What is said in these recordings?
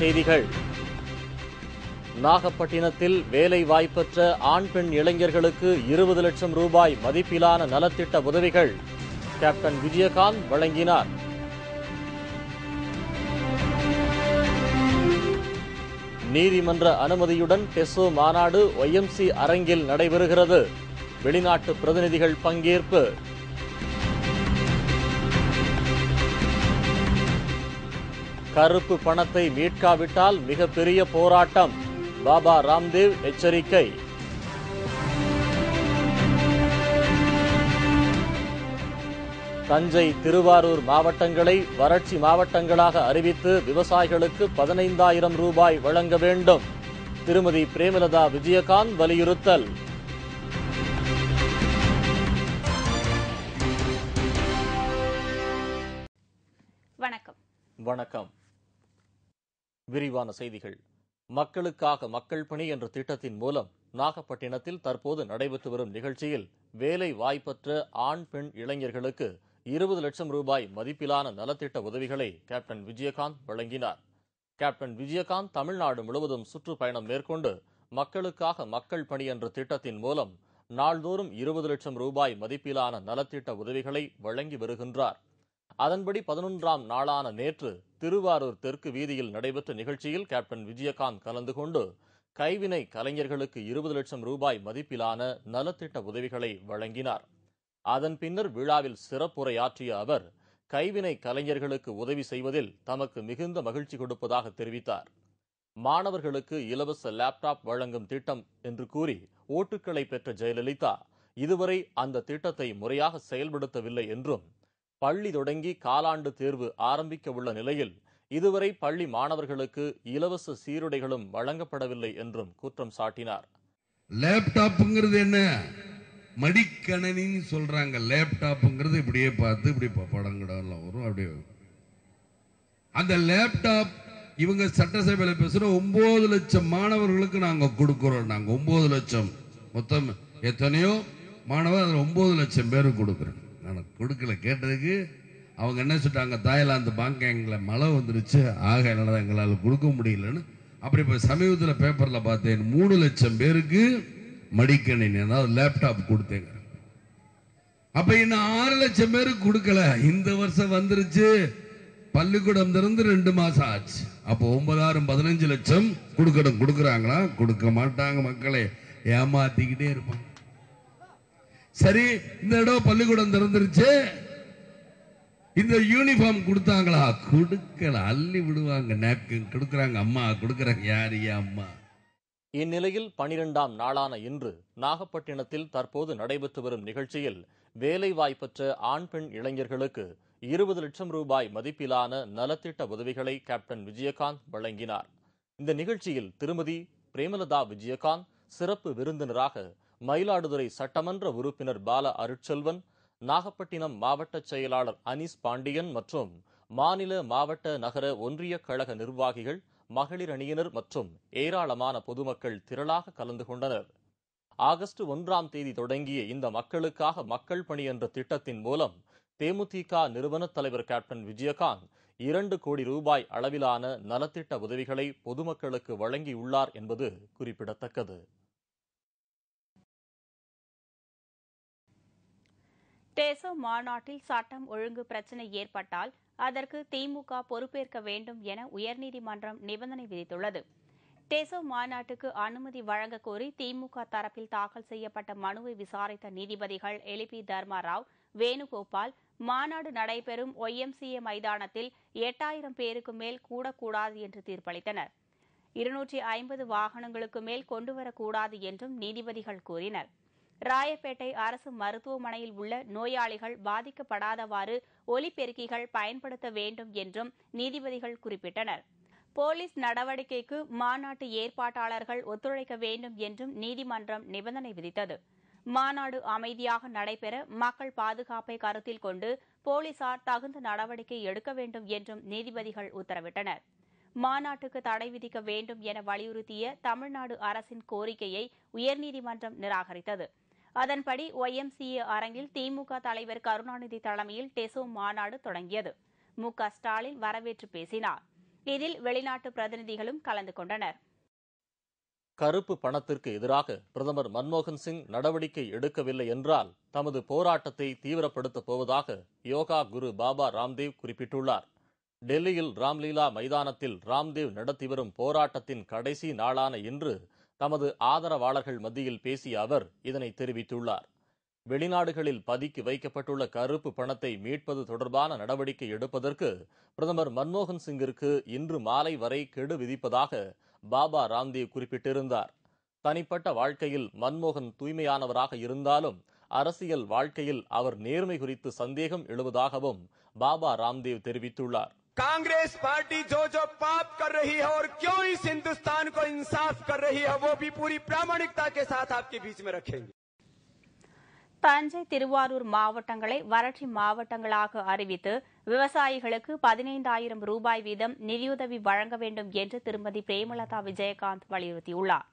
செய்திகள் நாகப்பட்டினத்தில் வேலை வாய்ப்பற்ற ஆண் பெண் இளைஞர்களுக்கு இருபது லட்சம் ரூபாய் மதிப்பிலான நலத்திட்ட உதவிகள் கேப்டன் விஜயகாந்த் வழங்கினார் நீதிமன்ற அனுமதியுடன் டெசோ மாநாடு ஒய்எம்சி அரங்கில் நடைபெறுகிறது வெளிநாட்டு பிரதிநிதிகள் பங்கேற்பு கருப்பு பணத்தை மீட்காவிட்டால் மிகப்பெரிய போராட்டம் பாபா ராம்தேவ் எச்சரிக்கை தஞ்சை திருவாரூர் மாவட்டங்களை வறட்சி மாவட்டங்களாக அறிவித்து விவசாயிகளுக்கு பதினைந்தாயிரம் ரூபாய் வழங்க வேண்டும் திருமதி பிரேமலதா விஜயகாந்த் வலியுறுத்தல் வணக்கம் வணக்கம் விரிவான செய்திகள் மக்களுக்காக மக்கள் பணி என்ற திட்டத்தின் மூலம் நாகப்பட்டினத்தில் தற்போது நடைபெற்று வரும் நிகழ்ச்சியில் வேலை வாய்ப்பற்ற ஆண் பெண் இளைஞர்களுக்கு இருபது லட்சம் ரூபாய் மதிப்பிலான நலத்திட்ட உதவிகளை கேப்டன் விஜயகாந்த் வழங்கினார் கேப்டன் விஜயகாந்த் தமிழ்நாடு முழுவதும் சுற்றுப்பயணம் மேற்கொண்டு மக்களுக்காக மக்கள் பணி என்ற திட்டத்தின் மூலம் நாள்தோறும் இருபது லட்சம் ரூபாய் மதிப்பிலான நலத்திட்ட உதவிகளை வழங்கி வருகின்றார் அதன்படி பதினொன்றாம் நாளான நேற்று திருவாரூர் தெற்கு வீதியில் நடைபெற்ற நிகழ்ச்சியில் கேப்டன் விஜயகாந்த் கலந்து கொண்டு கைவினை கலைஞர்களுக்கு இருபது லட்சம் ரூபாய் மதிப்பிலான நலத்திட்ட உதவிகளை வழங்கினார் அதன் பின்னர் விழாவில் சிறப்புரையாற்றிய அவர் கைவினை கலைஞர்களுக்கு உதவி செய்வதில் தமக்கு மிகுந்த மகிழ்ச்சி கொடுப்பதாக தெரிவித்தார் மாணவர்களுக்கு இலவச லேப்டாப் வழங்கும் திட்டம் என்று கூறி ஓட்டுக்களை பெற்ற ஜெயலலிதா இதுவரை அந்த திட்டத்தை முறையாக செயல்படுத்தவில்லை என்றும் பள்ளி தொடங்கி காலாண்டு தேர்வு ஆரம்பிக்க உள்ள நிலையில் இதுவரை பள்ளி மாணவர்களுக்கு இலவச சீருடைகளும் வழங்கப்படவில்லை என்றும் குற்றம் சாட்டினார் லேப்டாப்புங்கிறது என்ன மடிக்கணனின்னு சொல்றாங்க லேப்டாப்புங்கிறது இப்படியே பார்த்து இப்படி படம் கிடலாம் வரும் அப்படியே அந்த லேப்டாப் இவங்க சட்டசபையில் பேசுகிற ஒம்பது லட்சம் மாணவர்களுக்கு நாங்கள் கொடுக்குறோம் நாங்கள் ஒம்பது லட்சம் மொத்தம் எத்தனையோ மாணவர் அதில் ஒம்பது லட்சம் பேருக்கு கொடுக்குறோம் நான் கொடுக்கல கேட்டதுக்கு அவங்க என்ன சொல்லிட்டாங்க தாய்லாந்து எங்களை மழை வந்துருச்சு ஆக என்னால் எங்களால் கொடுக்க முடியலன்னு அப்படி இப்போ சமீபத்தில் பேப்பரில் பார்த்தேன் மூணு லட்சம் பேருக்கு மடிக்கணினி அதாவது லேப்டாப் கொடுத்தேங்க அப்போ இன்னும் ஆறு லட்சம் பேருக்கு கொடுக்கல இந்த வருஷம் வந்துருச்சு பள்ளிக்கூடம் திறந்து ரெண்டு மாதம் ஆச்சு அப்போ ஒன்பதாயிரம் பதினஞ்சு லட்சம் கொடுக்கணும் கொடுக்குறாங்களா கொடுக்க மாட்டாங்க மக்களே ஏமாத்திக்கிட்டே இருப்பாங்க சரி இந்த இடம் பள்ளிக்கூடம் திறந்துருச்சு இந்த யூனிஃபார்ம் கொடுத்தாங்களா கொடுக்கல அள்ளி விடுவாங்க நேப்கின் கொடுக்குறாங்க அம்மா கொடுக்குறாங்க யார் அம்மா இந்நிலையில் பனிரெண்டாம் நாளான இன்று நாகப்பட்டினத்தில் தற்போது நடைபெற்று வரும் நிகழ்ச்சியில் வேலை வாய்ப்பற்ற ஆண் பெண் இளைஞர்களுக்கு இருபது லட்சம் ரூபாய் மதிப்பிலான நலத்திட்ட உதவிகளை கேப்டன் விஜயகாந்த் வழங்கினார் இந்த நிகழ்ச்சியில் திருமதி பிரேமலதா விஜயகாந்த் சிறப்பு விருந்தினராக மயிலாடுதுறை சட்டமன்ற உறுப்பினர் பால அருட்செல்வன் நாகப்பட்டினம் மாவட்ட செயலாளர் அனீஸ் பாண்டியன் மற்றும் மாநில மாவட்ட நகர ஒன்றிய கழக நிர்வாகிகள் மகளிர் அணியினர் மற்றும் ஏராளமான பொதுமக்கள் திரளாக கலந்து கொண்டனர் ஆகஸ்ட் ஒன்றாம் தேதி தொடங்கிய இந்த மக்களுக்காக மக்கள் பணி என்ற திட்டத்தின் மூலம் தேமுதிக நிறுவன தலைவர் கேப்டன் விஜயகாந்த் இரண்டு கோடி ரூபாய் அளவிலான நலத்திட்ட உதவிகளை பொதுமக்களுக்கு வழங்கியுள்ளார் என்பது குறிப்பிடத்தக்கது டேசோ மாநாட்டில் சட்டம் ஒழுங்கு பிரச்சினை ஏற்பட்டால் அதற்கு திமுக பொறுப்பேற்க வேண்டும் என உயர்நீதிமன்றம் நிபந்தனை விதித்துள்ளது டேசோ மாநாட்டுக்கு அனுமதி வழங்க கோரி திமுக தரப்பில் தாக்கல் செய்யப்பட்ட மனுவை விசாரித்த நீதிபதிகள் எலிபி தர்மாராவ் வேணுகோபால் மாநாடு நடைபெறும் ஒய்எம்சிஏ மைதானத்தில் எட்டாயிரம் பேருக்கு மேல் கூடக்கூடாது என்று தீர்ப்பளித்தனர் இருநூற்றி ஐம்பது வாகனங்களுக்கு மேல் கொண்டுவரக்கூடாது என்றும் நீதிபதிகள் கூறினர் ராயப்பேட்டை அரசு மருத்துவமனையில் உள்ள நோயாளிகள் பாதிக்கப்படாதவாறு ஒலிபெருக்கிகள் பயன்படுத்த வேண்டும் என்றும் நீதிபதிகள் குறிப்பிட்டனர் போலீஸ் நடவடிக்கைக்கு மாநாட்டு ஏற்பாட்டாளர்கள் ஒத்துழைக்க வேண்டும் என்றும் நீதிமன்றம் நிபந்தனை விதித்தது மாநாடு அமைதியாக நடைபெற மக்கள் பாதுகாப்பை கருத்தில் கொண்டு போலீசார் தகுந்த நடவடிக்கை எடுக்க வேண்டும் என்றும் நீதிபதிகள் உத்தரவிட்டனர் மாநாட்டுக்கு தடை விதிக்க வேண்டும் என வலியுறுத்திய தமிழ்நாடு அரசின் கோரிக்கையை உயர்நீதிமன்றம் நிராகரித்தது அதன்படி எம் சி ஏ அரங்கில் திமுக தலைவர் கருணாநிதி தலைமையில் டெசோ மாநாடு தொடங்கியது மு க ஸ்டாலின் வரவேற்று பேசினார் இதில் வெளிநாட்டு பிரதிநிதிகளும் கலந்து கொண்டனர் கருப்பு பணத்திற்கு எதிராக பிரதமர் மன்மோகன் சிங் நடவடிக்கை எடுக்கவில்லை என்றால் தமது போராட்டத்தை தீவிரப்படுத்தப் போவதாக யோகா குரு பாபா ராம்தேவ் குறிப்பிட்டுள்ளார் டெல்லியில் ராம்லீலா மைதானத்தில் ராம்தேவ் நடத்தி வரும் போராட்டத்தின் கடைசி நாளான இன்று தமது ஆதரவாளர்கள் மத்தியில் பேசிய அவர் இதனை தெரிவித்துள்ளார் வெளிநாடுகளில் பதுக்கி வைக்கப்பட்டுள்ள கருப்பு பணத்தை மீட்பது தொடர்பான நடவடிக்கை எடுப்பதற்கு பிரதமர் மன்மோகன் சிங்கிற்கு இன்று மாலை வரை கெடு விதிப்பதாக பாபா ராம்தேவ் குறிப்பிட்டிருந்தார் தனிப்பட்ட வாழ்க்கையில் மன்மோகன் தூய்மையானவராக இருந்தாலும் அரசியல் வாழ்க்கையில் அவர் நேர்மை குறித்து சந்தேகம் எழுவதாகவும் பாபா ராம்தேவ் தெரிவித்துள்ளார் कांग्रेस पार्टी जो जो पाप कर रही है और क्यों इस हिंदुस्तान को इंसाफ कर रही है वो भी पूरी प्रामाणिकता के साथ आपके बीच में रखेंगे தஞ்சை திருவாரூர் மாவட்டங்களை வறட்சி மாவட்டங்களாக அறிவித்து விவசாயிகளுக்கு பதினைந்தாயிரம் ரூபாய் வீதம் நிதியுதவி வழங்க வேண்டும் என்று திருமதி பிரேமலதா விஜயகாந்த் வலியுறுத்தியுள்ளார்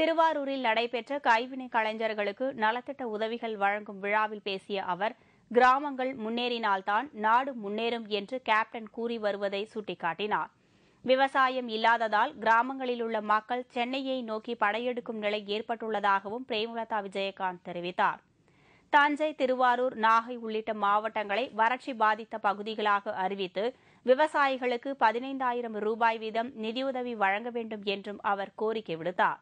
திருவாரூரில் நடைபெற்ற கைவினை கலைஞர்களுக்கு நலத்திட்ட உதவிகள் வழங்கும் விழாவில் பேசிய அவர் கிராமங்கள் முன்னேறினால்தான் நாடு முன்னேறும் என்று கேப்டன் கூறி வருவதை சுட்டிக்காட்டினார் விவசாயம் இல்லாததால் கிராமங்களில் உள்ள மக்கள் சென்னையை நோக்கி படையெடுக்கும் நிலை ஏற்பட்டுள்ளதாகவும் பிரேமலதா விஜயகாந்த் தெரிவித்தார் தஞ்சை திருவாரூர் நாகை உள்ளிட்ட மாவட்டங்களை வறட்சி பாதித்த பகுதிகளாக அறிவித்து விவசாயிகளுக்கு பதினைந்தாயிரம் ரூபாய் வீதம் நிதியுதவி வழங்க வேண்டும் என்றும் அவர் கோரிக்கை விடுத்தார்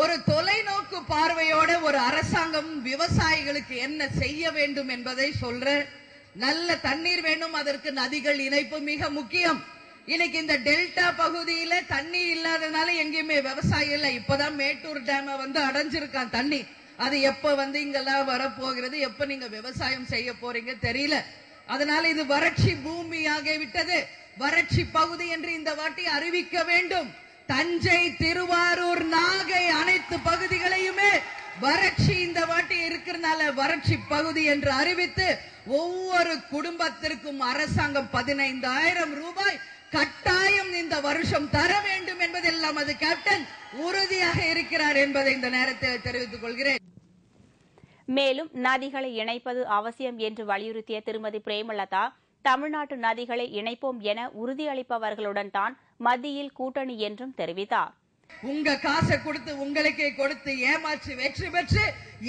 ஒரு தொலைநோக்கு பார்வையோட ஒரு அரசாங்கம் விவசாயிகளுக்கு என்ன செய்ய வேண்டும் என்பதை சொல்ற நல்ல தண்ணீர் வேணும் அதற்கு நதிகள் இணைப்பு மிக முக்கியம் இன்னைக்கு இந்த டெல்டா பகுதியில தண்ணி இல்லாதனால எங்கேயுமே விவசாயம் இல்லை இப்பதான் மேட்டூர் டேம வந்து அடைஞ்சிருக்கான் தண்ணி அது எப்ப வந்து இங்கெல்லாம் வரப்போகிறது எப்ப நீங்க விவசாயம் செய்ய போறீங்க தெரியல அதனால இது வறட்சி பூமியாகி விட்டது வறட்சி பகுதி என்று இந்த வாட்டி அறிவிக்க வேண்டும் தஞ்சை திருவாரூர் நாகை அனைத்து பகுதிகளையுமே வறட்சி இந்த வாட்டி இருக்கிறதுனால வறட்சி பகுதி என்று அறிவித்து ஒவ்வொரு குடும்பத்திற்கும் அரசாங்கம் பதினைந்தாயிரம் ரூபாய் கட்டாயம் இந்த வருஷம் தர வேண்டும் என்பதில் நமது கேப்டன் உறுதியாக இருக்கிறார் என்பதை இந்த நேரத்தில் தெரிவித்துக் கொள்கிறேன் மேலும் நதிகளை இணைப்பது அவசியம் என்று வலியுறுத்திய திருமதி பிரேமலதா தமிழ்நாட்டு நதிகளை இணைப்போம் என உறுதியளிப்பவர்களுடன் தான் மத்தியில் கூட்டணி என்றும் தெரிவித்தார் உங்க காசை கொடுத்து உங்களுக்கே கொடுத்து ஏமாற்றி வெற்றி பெற்று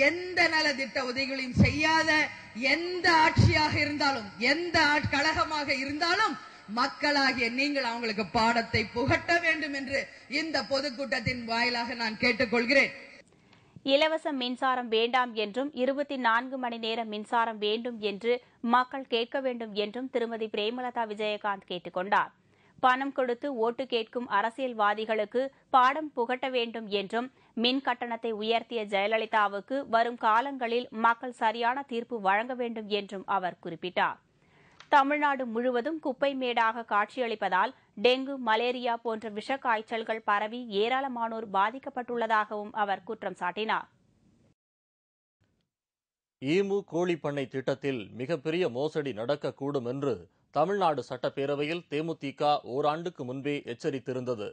எந்த நலத்திட்ட உதவிகளையும் செய்யாத எந்த ஆட்சியாக இருந்தாலும் எந்த கழகமாக இருந்தாலும் மக்களாகிய நீங்கள் அவங்களுக்கு பாடத்தை புகட்ட வேண்டும் என்று இந்த பொதுக்கூட்டத்தின் வாயிலாக நான் கேட்டுக்கொள்கிறேன் இலவச மின்சாரம் வேண்டாம் என்றும் இருபத்தி நான்கு மணி நேரம் மின்சாரம் வேண்டும் என்று மக்கள் கேட்க வேண்டும் என்றும் திருமதி பிரேமலதா விஜயகாந்த் கேட்டுக்கொண்டார் பணம் கொடுத்து ஓட்டு கேட்கும் அரசியல்வாதிகளுக்கு பாடம் புகட்ட வேண்டும் என்றும் மின் கட்டணத்தை உயர்த்திய ஜெயலலிதாவுக்கு வரும் காலங்களில் மக்கள் சரியான தீர்ப்பு வழங்க வேண்டும் என்றும் அவர் குறிப்பிட்டார் தமிழ்நாடு முழுவதும் குப்பை மேடாக காட்சியளிப்பதால் டெங்கு மலேரியா போன்ற விஷ காய்ச்சல்கள் பரவி ஏராளமானோர் பாதிக்கப்பட்டுள்ளதாகவும் அவர் குற்றம் சாட்டினார் ஈமு கோழி பண்ணை திட்டத்தில் மிகப்பெரிய மோசடி நடக்கக்கூடும் என்று தமிழ்நாடு சட்டப்பேரவையில் தேமுதிக ஓராண்டுக்கு முன்பே எச்சரித்திருந்தது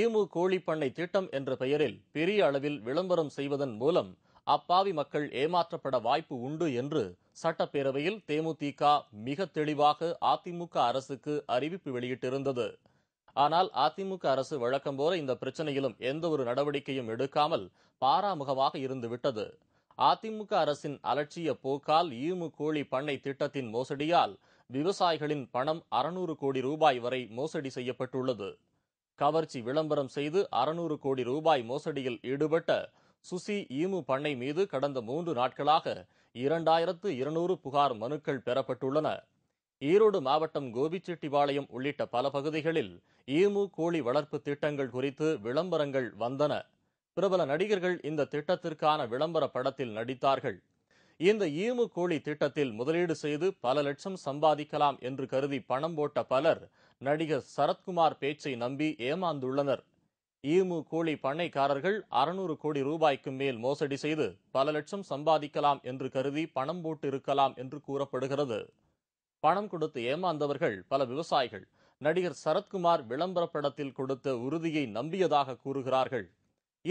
ஈமு கோழிப்பண்ணை திட்டம் என்ற பெயரில் பெரிய அளவில் விளம்பரம் செய்வதன் மூலம் அப்பாவி மக்கள் ஏமாற்றப்பட வாய்ப்பு உண்டு என்று சட்டப்பேரவையில் தேமுதிக மிக தெளிவாக அதிமுக அரசுக்கு அறிவிப்பு வெளியிட்டிருந்தது ஆனால் அதிமுக அரசு வழக்கம் போல இந்த பிரச்சனையிலும் எந்த ஒரு நடவடிக்கையும் எடுக்காமல் பாராமுகமாக இருந்துவிட்டது அதிமுக அரசின் அலட்சிய போக்கால் ஈமு கோழி பண்ணை திட்டத்தின் மோசடியால் விவசாயிகளின் பணம் அறுநூறு கோடி ரூபாய் வரை மோசடி செய்யப்பட்டுள்ளது கவர்ச்சி விளம்பரம் செய்து அறுநூறு கோடி ரூபாய் மோசடியில் ஈடுபட்ட சுசி ஈமு பண்ணை மீது கடந்த மூன்று நாட்களாக இரண்டாயிரத்து இருநூறு புகார் மனுக்கள் பெறப்பட்டுள்ளன ஈரோடு மாவட்டம் கோபிச்செட்டிபாளையம் உள்ளிட்ட பல பகுதிகளில் ஈமு கோழி வளர்ப்பு திட்டங்கள் குறித்து விளம்பரங்கள் வந்தன பிரபல நடிகர்கள் இந்த திட்டத்திற்கான விளம்பர படத்தில் நடித்தார்கள் இந்த ஈமு கோழி திட்டத்தில் முதலீடு செய்து பல லட்சம் சம்பாதிக்கலாம் என்று கருதி பணம் போட்ட பலர் நடிகர் சரத்குமார் பேச்சை நம்பி ஏமாந்துள்ளனர் ஈமு கோழி பண்ணைக்காரர்கள் அறுநூறு கோடி ரூபாய்க்கு மேல் மோசடி செய்து பல லட்சம் சம்பாதிக்கலாம் என்று கருதி பணம் போட்டு இருக்கலாம் என்று கூறப்படுகிறது பணம் கொடுத்து ஏமாந்தவர்கள் பல விவசாயிகள் நடிகர் சரத்குமார் விளம்பர படத்தில் கொடுத்த உறுதியை நம்பியதாக கூறுகிறார்கள்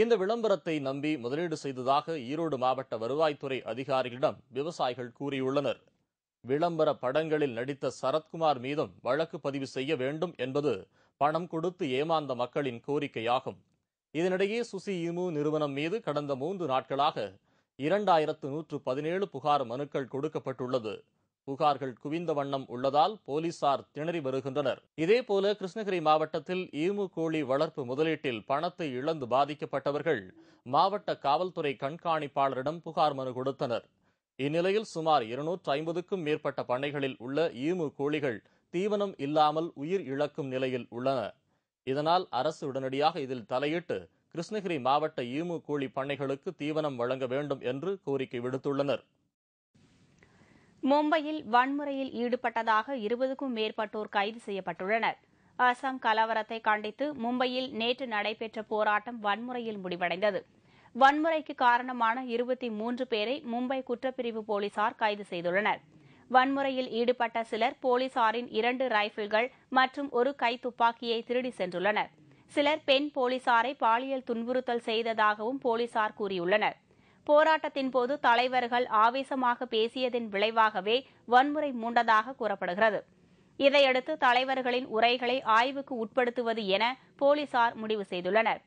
இந்த விளம்பரத்தை நம்பி முதலீடு செய்ததாக ஈரோடு மாவட்ட வருவாய்த்துறை அதிகாரிகளிடம் விவசாயிகள் கூறியுள்ளனர் விளம்பர படங்களில் நடித்த சரத்குமார் மீதும் வழக்கு பதிவு செய்ய வேண்டும் என்பது பணம் கொடுத்து ஏமாந்த மக்களின் கோரிக்கையாகும் இதனிடையே சுசி இமு நிறுவனம் மீது கடந்த மூன்று நாட்களாக இரண்டாயிரத்து நூற்று பதினேழு புகார் மனுக்கள் கொடுக்கப்பட்டுள்ளது புகார்கள் குவிந்த வண்ணம் உள்ளதால் போலீசார் திணறி வருகின்றனர் இதேபோல கிருஷ்ணகிரி மாவட்டத்தில் ஈமு கோழி வளர்ப்பு முதலீட்டில் பணத்தை இழந்து பாதிக்கப்பட்டவர்கள் மாவட்ட காவல்துறை கண்காணிப்பாளரிடம் புகார் மனு கொடுத்தனர் இந்நிலையில் சுமார் இருநூற்று ஐம்பதுக்கும் மேற்பட்ட பண்ணைகளில் உள்ள ஈமு கோழிகள் தீவனம் இல்லாமல் உயிர் இழக்கும் நிலையில் உள்ளன இதனால் அரசு உடனடியாக இதில் தலையிட்டு கிருஷ்ணகிரி மாவட்ட ஈமு கோழி பண்ணைகளுக்கு தீவனம் வழங்க வேண்டும் என்று கோரிக்கை விடுத்துள்ளனர் மும்பையில் வன்முறையில் ஈடுபட்டதாக இருபதுக்கும் மேற்பட்டோர் கைது செய்யப்பட்டுள்ளனர் அசாம் கலவரத்தை கண்டித்து மும்பையில் நேற்று நடைபெற்ற போராட்டம் வன்முறையில் முடிவடைந்தது வன்முறைக்கு காரணமான இருபத்தி மூன்று பேரை மும்பை குற்றப்பிரிவு போலீசார் கைது செய்துள்ளனர் வன்முறையில் ஈடுபட்ட சிலர் போலீசாரின் இரண்டு ரைபிள்கள் மற்றும் ஒரு கை துப்பாக்கியை திருடி சென்றுள்ளனர் சிலர் பெண் போலீசாரை பாலியல் துன்புறுத்தல் செய்ததாகவும் போலீசார் கூறியுள்ளனா் போராட்டத்தின் போது தலைவர்கள் ஆவேசமாக பேசியதன் விளைவாகவே வன்முறை மூண்டதாக கூறப்படுகிறது இதையடுத்து தலைவர்களின் உரைகளை ஆய்வுக்கு உட்படுத்துவது என போலீசார் முடிவு செய்துள்ளனர்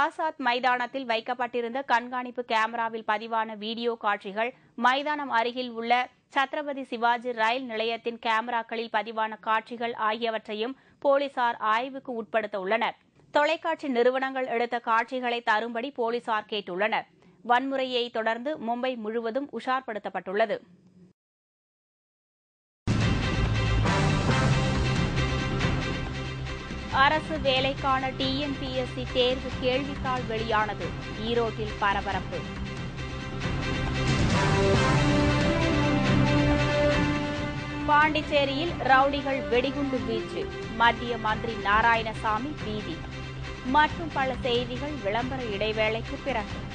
ஆசாத் மைதானத்தில் வைக்கப்பட்டிருந்த கண்காணிப்பு கேமராவில் பதிவான வீடியோ காட்சிகள் மைதானம் அருகில் உள்ள சத்ரபதி சிவாஜி ரயில் நிலையத்தின் கேமராக்களில் பதிவான காட்சிகள் ஆகியவற்றையும் போலீசார் ஆய்வுக்கு உட்படுத்த உள்ளனர் தொலைக்காட்சி நிறுவனங்கள் எடுத்த காட்சிகளை தரும்படி போலீசார் கேட்டுள்ளனர் வன்முறையை தொடர்ந்து மும்பை முழுவதும் உஷார்படுத்தப்பட்டுள்ளது அரசு வேலைக்கான டிஎன்பிஎஸ்சி தேர்வு கேள்வித்தாள் வெளியானது ஈரோட்டில் பரபரப்பு பாண்டிச்சேரியில் ரவுடிகள் வெடிகுண்டு வீச்சு மத்திய மந்திரி நாராயணசாமி பீதி மற்றும் பல செய்திகள் விளம்பர இடைவேளைக்கு பிறகு